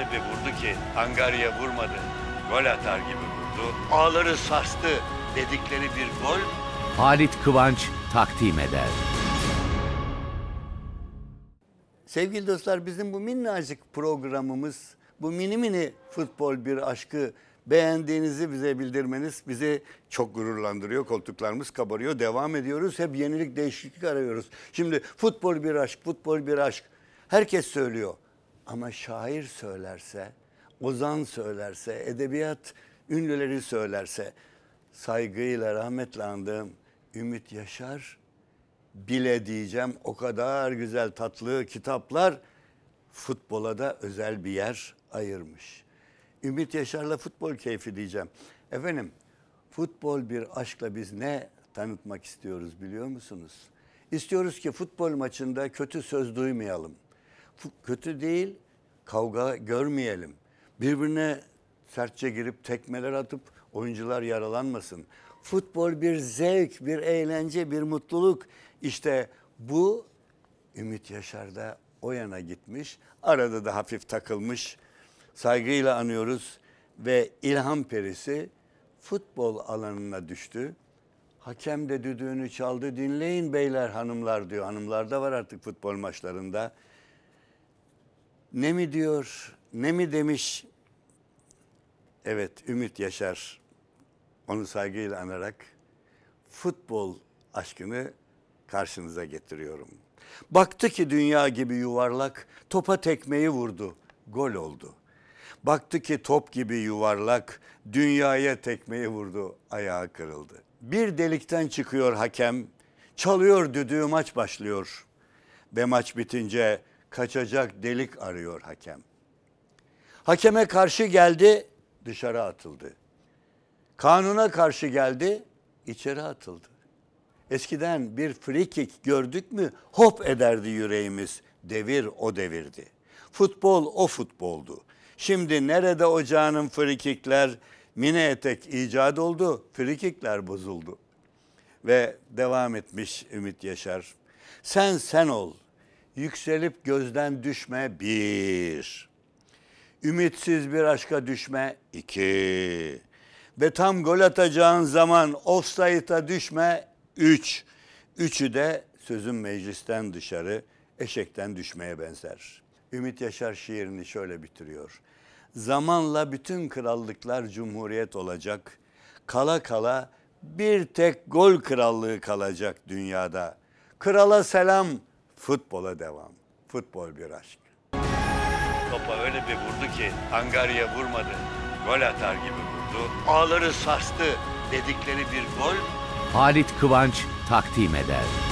öyle bir vurdu ki Angarya vurmadı. Gol atar gibi vurdu. Ağları sarstı dedikleri bir gol. Halit Kıvanç takdim eder. Sevgili dostlar bizim bu minnacık programımız, bu mini mini futbol bir aşkı beğendiğinizi bize bildirmeniz bizi çok gururlandırıyor. Koltuklarımız kabarıyor. Devam ediyoruz. Hep yenilik değişiklik arıyoruz. Şimdi futbol bir aşk, futbol bir aşk. Herkes söylüyor. Ama şair söylerse, ozan söylerse, edebiyat ünlüleri söylerse saygıyla rahmetle andığım Ümit Yaşar bile diyeceğim o kadar güzel tatlı kitaplar futbola da özel bir yer ayırmış. Ümit Yaşar'la futbol keyfi diyeceğim. Efendim futbol bir aşkla biz ne tanıtmak istiyoruz biliyor musunuz? İstiyoruz ki futbol maçında kötü söz duymayalım kötü değil, kavga görmeyelim. Birbirine sertçe girip tekmeler atıp oyuncular yaralanmasın. Futbol bir zevk, bir eğlence, bir mutluluk. İşte bu Ümit Yaşar'da o yana gitmiş. Arada da hafif takılmış. Saygıyla anıyoruz ve İlham perisi futbol alanına düştü. Hakem de düdüğünü çaldı. Dinleyin beyler hanımlar diyor. Hanımlar da var artık futbol maçlarında. Ne mi diyor, ne mi demiş? Evet, Ümit Yaşar onu saygıyla anarak futbol aşkını karşınıza getiriyorum. Baktı ki dünya gibi yuvarlak, topa tekmeyi vurdu, gol oldu. Baktı ki top gibi yuvarlak, dünyaya tekmeyi vurdu, ayağı kırıldı. Bir delikten çıkıyor hakem, çalıyor düdüğü maç başlıyor. Ve maç bitince kaçacak delik arıyor hakem. Hakeme karşı geldi, dışarı atıldı. Kanuna karşı geldi, içeri atıldı. Eskiden bir free gördük mü hop ederdi yüreğimiz. Devir o devirdi. Futbol o futboldu. Şimdi nerede ocağının free kickler, mini etek icat oldu, free bozuldu. Ve devam etmiş Ümit Yaşar. Sen sen ol, Yükselip gözden düşme bir. Ümitsiz bir aşka düşme iki. Ve tam gol atacağın zaman offside'a düşme üç. Üçü de sözün meclisten dışarı eşekten düşmeye benzer. Ümit Yaşar şiirini şöyle bitiriyor. Zamanla bütün krallıklar cumhuriyet olacak. Kala kala bir tek gol krallığı kalacak dünyada. Krala selam, Futbola devam. Futbol bir aşk. Topa öyle bir vurdu ki Angarya vurmadı. Gol atar gibi vurdu. Ağları sarstı dedikleri bir gol. Halit Kıvanç takdim eder.